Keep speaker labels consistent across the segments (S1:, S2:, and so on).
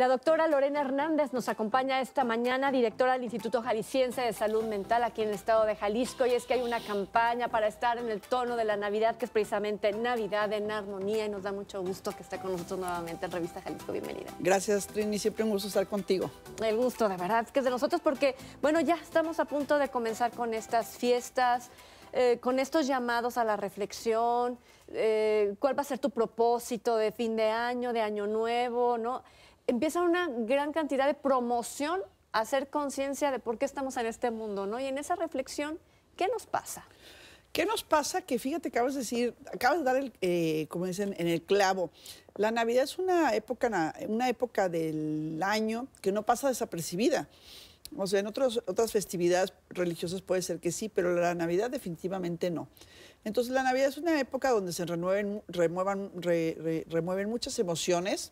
S1: La doctora Lorena Hernández nos acompaña esta mañana, directora del Instituto Jalisciense de Salud Mental aquí en el estado de Jalisco, y es que hay una campaña para estar en el tono de la Navidad, que es precisamente Navidad en Armonía, y nos da mucho gusto que esté con nosotros nuevamente en Revista Jalisco. Bienvenida.
S2: Gracias, Trini, siempre un gusto estar contigo.
S1: El gusto, de verdad, que es de nosotros porque, bueno, ya estamos a punto de comenzar con estas fiestas. Eh, con estos llamados a la reflexión, eh, cuál va a ser tu propósito de fin de año, de año nuevo, ¿no? empieza una gran cantidad de promoción a hacer conciencia de por qué estamos en este mundo, ¿no? Y en esa reflexión, ¿qué nos pasa?
S2: ¿Qué nos pasa? Que fíjate, acabas de decir, acabas de dar, eh, como dicen, en el clavo. La Navidad es una época, una época del año que no pasa desapercibida. O sea, en otras festividades religiosas puede ser que sí, pero la Navidad definitivamente no. Entonces, la Navidad es una época donde se renueven, remueven muchas emociones,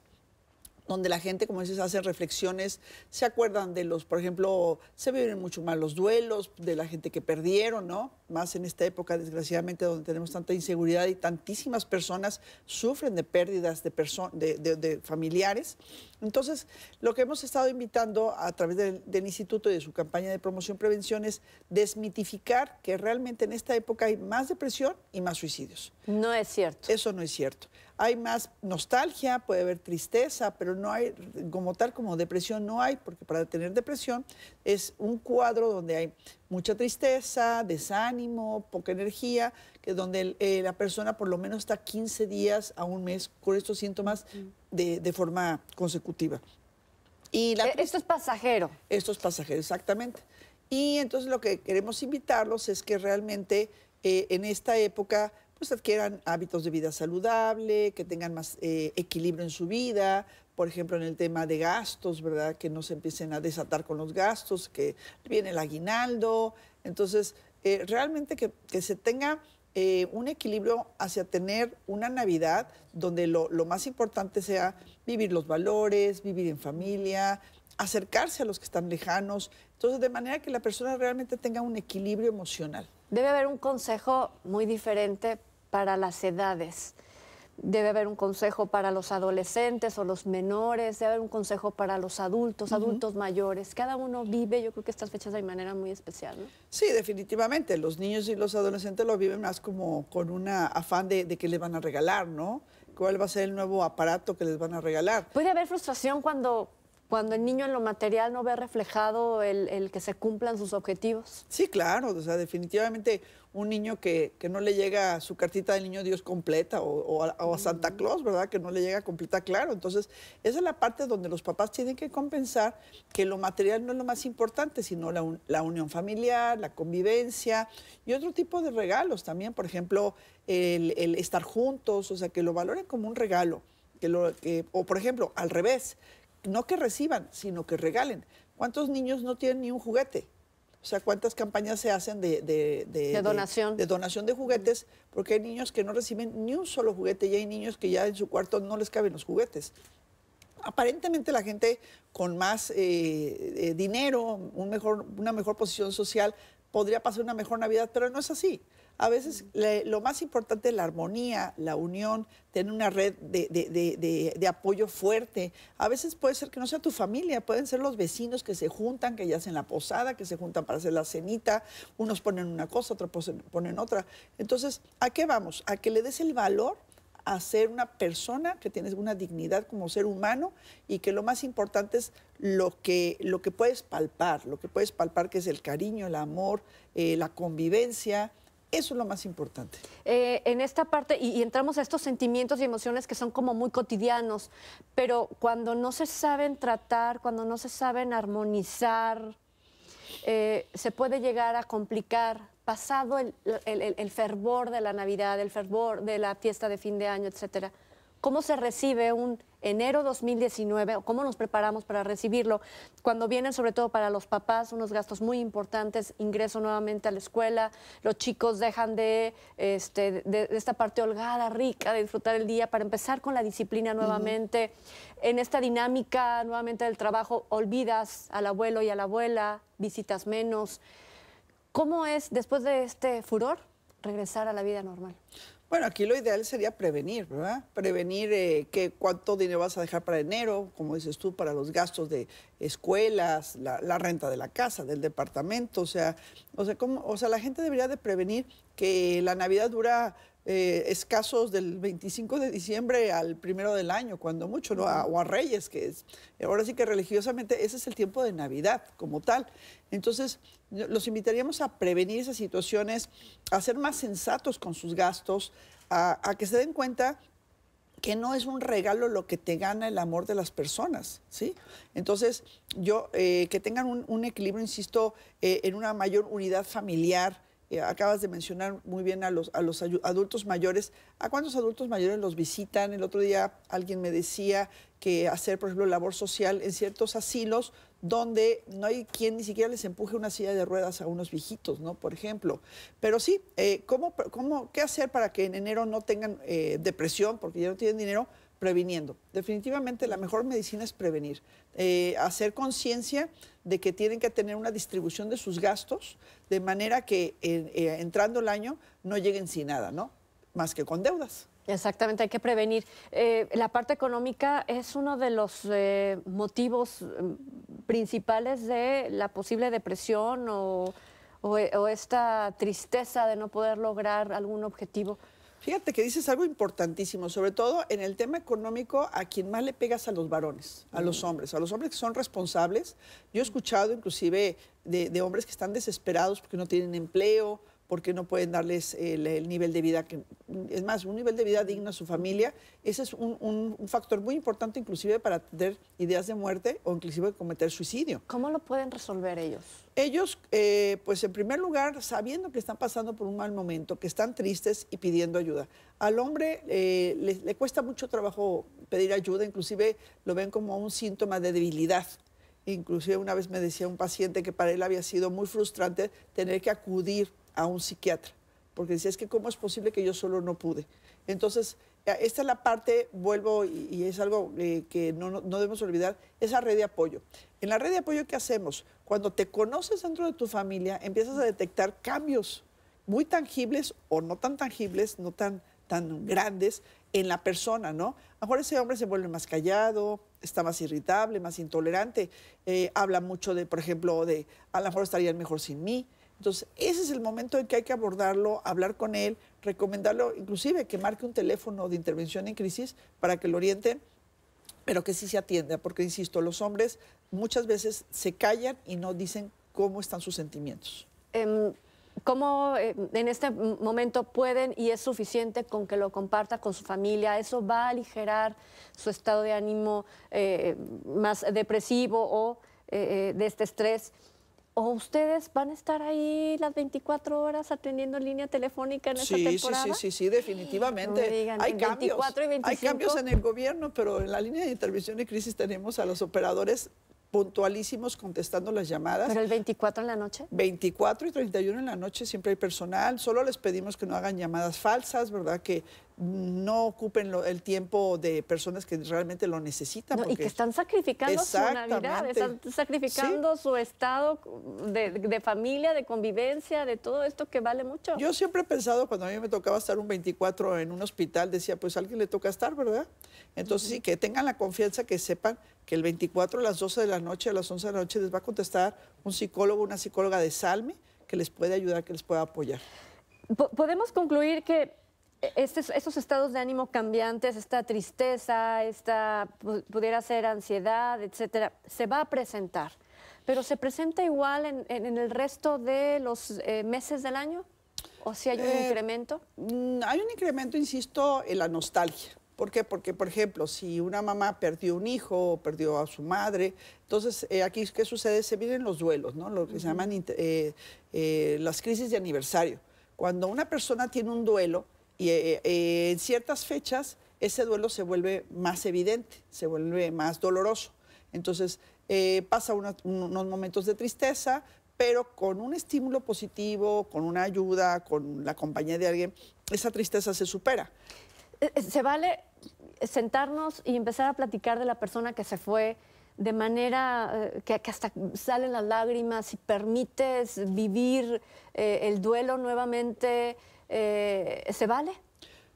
S2: donde la gente, como dices, hace reflexiones, se acuerdan de los, por ejemplo, se viven mucho más los duelos de la gente que perdieron, ¿no? más en esta época, desgraciadamente, donde tenemos tanta inseguridad y tantísimas personas sufren de pérdidas de, de, familiares. Entonces, lo que hemos estado invitando a través del, del instituto y de su campaña de promoción prevención es desmitificar que realmente en esta época hay más depresión y más suicidios. No es cierto. Eso no es cierto hay más nostalgia, puede haber tristeza, pero no hay, como tal, como depresión no hay, porque para tener depresión es un cuadro donde hay mucha tristeza, desánimo, poca energía, que donde eh, la persona por lo menos está 15 días a un mes con estos síntomas de, forma consecutiva. Y e, esto es pasajero. Esto es pasajero, exactamente. Y entonces lo que queremos invitarlos es que realmente eh, en esta época pues adquieran hábitos de vida saludable, que tengan más eh, equilibrio en su vida, por ejemplo, en el tema de gastos, ¿verdad? Que no se empiecen a desatar con los gastos, que viene el aguinaldo. Entonces, eh, realmente que, que, se tenga eh, un equilibrio hacia tener una Navidad donde lo, lo más importante sea vivir los valores, vivir en familia, acercarse a los que están lejanos. Entonces, de manera que la persona realmente tenga un equilibrio emocional.
S1: Debe haber un consejo muy diferente para las edades. Debe haber un consejo para los adolescentes o los menores, debe haber un consejo para los adultos, adultos mayores. Cada uno vive, yo creo que estas fechas de manera muy especial. ¿no?
S2: Sí, definitivamente. Los niños y los adolescentes lo viven más como con un afán de, de qué les van a regalar, ¿no? ¿Cuál va a ser el nuevo aparato que les van a regalar?
S1: Puede haber frustración cuando cuando el niño en lo material no ve reflejado el, que se cumplan sus objetivos.
S2: Sí, claro, o sea, definitivamente un niño que, no le llega su cartita del niño Dios completa o, a, Santa Claus, ¿verdad? Que no le llega completa, claro. Entonces, esa es la parte donde los papás tienen que compensar que lo material no es lo más importante, sino la, unión familiar, la convivencia y otro tipo de regalos también, por ejemplo, el, estar juntos, o sea, que lo valoren como un regalo. o por ejemplo, al revés, no que reciban, sino que regalen. ¿Cuántos niños no tienen ni un juguete? O sea, ¿cuántas campañas se hacen de, donación. De, juguetes? Porque hay niños que no reciben ni un solo juguete y hay niños que ya en su cuarto no les caben los juguetes. Aparentemente la gente con más eh, eh, dinero, un mejor, una mejor posición social, podría pasar una mejor Navidad, pero no es así. A veces lo más importante es la armonía, la unión, tener una red de, de, apoyo fuerte. A veces puede ser que no sea tu familia, pueden ser los vecinos que se juntan, que ya hacen la posada, que se juntan para hacer la cenita, unos ponen una cosa, otros ponen otra. Entonces, ¿a qué vamos? A que le des el valor a ser una persona que tienes una dignidad como ser humano y que lo más importante es lo que, lo que puedes palpar, lo que puedes palpar que es el cariño, el amor, eh, la convivencia, eso es lo más importante.
S1: Eh, en esta parte, y, entramos a estos sentimientos y emociones que son como muy cotidianos, pero cuando no se saben tratar, cuando no se saben armonizar, eh, se puede llegar a complicar pasado el, fervor de la Navidad, el fervor de la fiesta de fin de año, etcétera, ¿cómo se recibe un enero 2019 cómo nos preparamos para recibirlo? Cuando vienen, sobre todo para los papás, unos gastos muy importantes, ingreso nuevamente a la escuela, los chicos dejan de, este, esta parte holgada, rica, de disfrutar el día para empezar con la disciplina nuevamente. En esta dinámica nuevamente del trabajo, olvidas al abuelo y a la abuela, visitas menos. ¿Cómo es, después de este furor, regresar a la vida normal?
S2: Bueno, aquí lo ideal sería prevenir, ¿verdad? Prevenir eh, que cuánto dinero vas a dejar para enero, como dices tú, para los gastos de escuelas, la, renta de la casa, del departamento, o sea, o sea, ¿cómo? sea, la gente debería de prevenir que la Navidad dura eh, escasos del 25 de diciembre al primero del año, cuando mucho, ¿no? o a Reyes, que es, ahora sí que religiosamente ese es el tiempo de Navidad como tal. Entonces, los invitaríamos a prevenir esas situaciones, a ser más sensatos con sus gastos, a, que se den cuenta que no es un regalo lo que te gana el amor de las personas, ¿sí? Entonces, yo, eh, que tengan un, equilibrio, insisto, eh, en una mayor unidad familiar, eh, acabas de mencionar muy bien a los, adultos mayores. ¿A cuántos adultos mayores los visitan? El otro día alguien me decía que hacer, por ejemplo, labor social en ciertos asilos donde no hay quien ni siquiera les empuje una silla de ruedas a unos viejitos, ¿no? Por ejemplo. Pero sí, eh, ¿cómo, qué hacer para que en enero no tengan eh, depresión porque ya no tienen dinero, previniendo. Definitivamente la mejor medicina es prevenir, eh, hacer conciencia de que tienen que tener una distribución de sus gastos de manera que eh, entrando el año no lleguen sin nada, ¿no? Más que con deudas.
S1: Exactamente, hay que prevenir. Eh, la parte económica es uno de los motivos mm, principales de la posible depresión o esta tristeza de no poder
S2: lograr algún objetivo. Fíjate que dices algo importantísimo, sobre todo en el tema económico, a quien más le pegas a los varones, a los mm. hombres, a los hombres que son responsables. Yo he escuchado inclusive de, hombres que están desesperados porque no tienen empleo, porque no pueden darles el, nivel de vida que es más un nivel de vida digno a su familia ese es un, factor muy importante inclusive para tener ideas de muerte o inclusive cometer suicidio cómo lo pueden resolver ellos ellos eh, pues en primer lugar sabiendo que están pasando por un mal momento que están tristes y pidiendo ayuda al hombre eh, le, le cuesta mucho trabajo pedir ayuda inclusive lo ven como un síntoma de debilidad inclusive una vez me decía un paciente que para él había sido muy frustrante tener que acudir a un psiquiatra, porque decía, es que cómo es posible que yo solo no pude. Entonces, eh, esta es la parte, vuelvo, y, es algo eh, que no, debemos olvidar, esa red de apoyo. En la red de apoyo, ¿qué hacemos? Cuando te conoces dentro de tu familia, empiezas a detectar cambios muy tangibles o no tan tangibles, no tan, tan grandes en la persona, ¿no? A lo mejor ese hombre se vuelve más callado, está más irritable, más intolerante, eh, habla mucho de, por ejemplo, de, a lo mejor estaría mejor sin mí, entonces, ese es el momento en que hay que abordarlo, hablar con él, recomendarlo, inclusive que marque un teléfono de intervención en crisis para que lo oriente, pero que sí se atienda, porque, insisto, los hombres muchas veces se callan y no dicen cómo están sus sentimientos.
S1: Em, ¿Cómo em, en este momento pueden y es suficiente con que lo comparta con su familia? ¿Eso va a aligerar su estado de ánimo eh, más depresivo o eh, eh, de este estrés? ¿O ustedes van a estar ahí las 24 horas atendiendo línea telefónica en sí, esta temporada? Sí, sí, sí,
S2: sí, definitivamente. hay cambios. Hay cambios en el gobierno, pero en la línea de intervención de crisis tenemos a los operadores puntualísimos contestando las llamadas. ¿Pero el 24 en la noche? 24 y 31 en la noche siempre hay personal. Solo les pedimos que no hagan llamadas falsas, ¿verdad? Que no ocupen el tiempo de personas que realmente lo necesitan. y que están sacrificando su Navidad, están
S1: sacrificando su estado de, familia, de convivencia, de todo esto que vale mucho. Yo
S2: siempre he pensado, cuando a mí me tocaba estar un 24 en un hospital, decía, pues a alguien le toca estar, ¿verdad? Entonces, sí, que tengan la confianza, que sepan que el 24 a las 12 de la noche, a las 11 de la noche, les va a contestar un psicólogo, una psicóloga de Salme, que les puede ayudar, que les pueda apoyar.
S1: podemos concluir que este estos, estados de ánimo cambiantes, esta tristeza, esta pudiera ser ansiedad, etcétera, se va a presentar, pero se presenta igual en, en, el resto de los eh, meses del año. ¿O si hay un eh, incremento?
S2: Mm, hay un incremento, insisto, en la nostalgia. ¿Por qué? Porque, por ejemplo, si una mamá perdió un hijo o perdió a su madre, entonces eh, aquí, ¿qué sucede? Se vienen los duelos, ¿no? Lo que se llaman las crisis de aniversario. Cuando una persona tiene un duelo, y eh, eh, en ciertas fechas ese duelo se vuelve más evidente, se vuelve más doloroso. Entonces eh, pasa unos momentos de tristeza, pero con un estímulo positivo, con una ayuda, con la compañía de alguien, esa tristeza se supera.
S1: ¿Se vale sentarnos y empezar a platicar de la persona que se fue? de manera que, hasta salen las lágrimas y permites vivir el duelo nuevamente, eh, ¿se vale?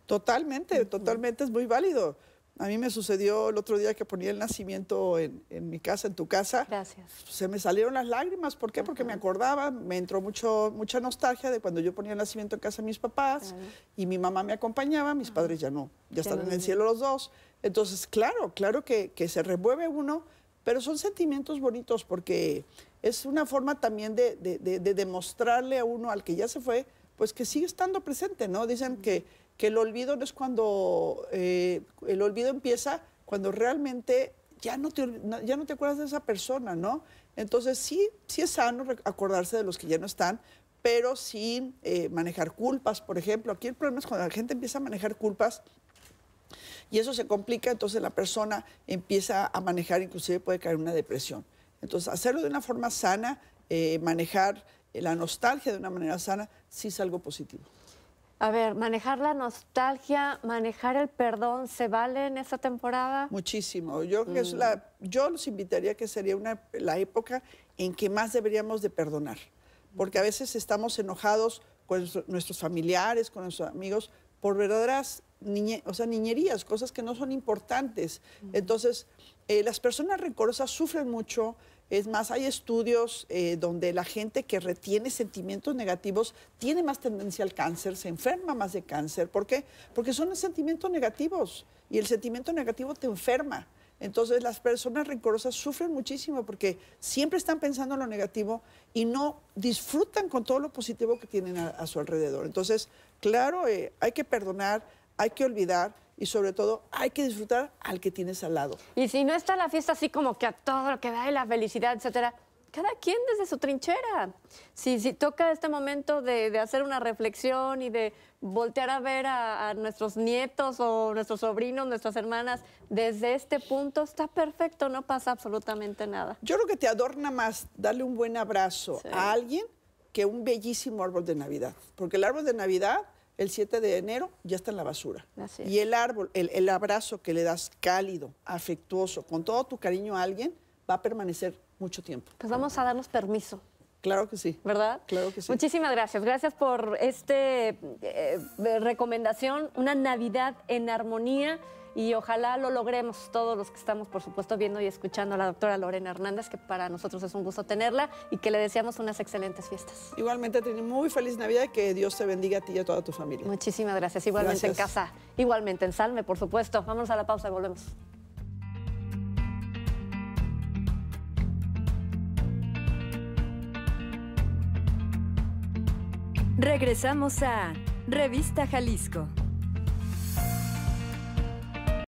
S2: Totalmente, totalmente es muy válido. A mí me sucedió el otro día que ponía el nacimiento en, mi casa, en tu casa. Gracias. Se me salieron las lágrimas. ¿Por qué? Porque me acordaba, me entró mucho, mucha nostalgia de cuando yo ponía el nacimiento en casa de mis papás y mi mamá me acompañaba, mis padres ya no, ya, están en el cielo los dos. Entonces, claro, claro que, se remueve uno, pero son sentimientos bonitos porque es una forma también de demostrarle a uno, al que ya se fue, pues que sigue estando presente, ¿no? Dicen que, el olvido no es cuando, eh, el olvido empieza cuando realmente ya no, te, ya no te acuerdas de esa persona, ¿no? Entonces sí, sí es sano acordarse de los que ya no están, pero sin eh, manejar culpas, por ejemplo. Aquí el problema es cuando la gente empieza a manejar culpas y eso se complica, entonces la persona empieza a manejar, inclusive puede caer en una depresión. Entonces hacerlo de una forma sana, eh, manejar la nostalgia de una manera sana, sí algo positivo.
S1: A ver, manejar la nostalgia, manejar el perdón, ¿se vale en esta temporada?
S2: Muchísimo. Yo, es mm. los invitaría que sería la época en que más deberíamos de perdonar, porque a veces estamos enojados con nuestros familiares, con nuestros amigos, por verdaderas niñerías, cosas que no son importantes. Mm. Entonces, eh, las personas rencorosas sufren mucho, es más, hay estudios eh, donde la gente que retiene sentimientos negativos tiene más tendencia al cáncer, se enferma más de cáncer. ¿Por qué? Porque son sentimientos negativos y el sentimiento negativo te enferma. Entonces las personas rencorosas sufren muchísimo porque siempre están pensando en lo negativo y no disfrutan con todo lo positivo que tienen a, su alrededor. Entonces, claro, eh, hay que perdonar, hay que olvidar, y sobre todo hay que disfrutar al que tienes al lado.
S1: Y si no está la fiesta así como que a todo lo que da y la felicidad, etcétera, cada quien desde su trinchera. Si, si toca este momento de, hacer una reflexión y de voltear a ver a, nuestros nietos o nuestros sobrinos, nuestras hermanas, desde este punto está perfecto, no pasa absolutamente nada.
S2: Yo creo que te adorna más darle un buen abrazo a alguien que un bellísimo árbol de Navidad, porque el árbol de Navidad el 7 de enero ya está en la basura. y el árbol, el, abrazo que le das cálido, afectuoso, con todo tu cariño a alguien, va a permanecer mucho tiempo. Pues vamos a darnos permiso. Claro que sí. ¿Verdad? Claro que sí.
S1: Muchísimas gracias. Gracias por esta eh, recomendación. Una Navidad en armonía y ojalá lo logremos todos los que estamos, por supuesto, viendo y escuchando a la doctora Lorena Hernández, que para nosotros es un gusto tenerla y que le deseamos unas excelentes fiestas.
S2: Igualmente, Trini, muy feliz Navidad y que Dios te bendiga a ti y a toda tu familia. Muchísimas gracias. Igualmente en casa, igualmente en Salme, por supuesto. Vamos a la pausa y volvemos.
S1: Regresamos a Revista Jalisco.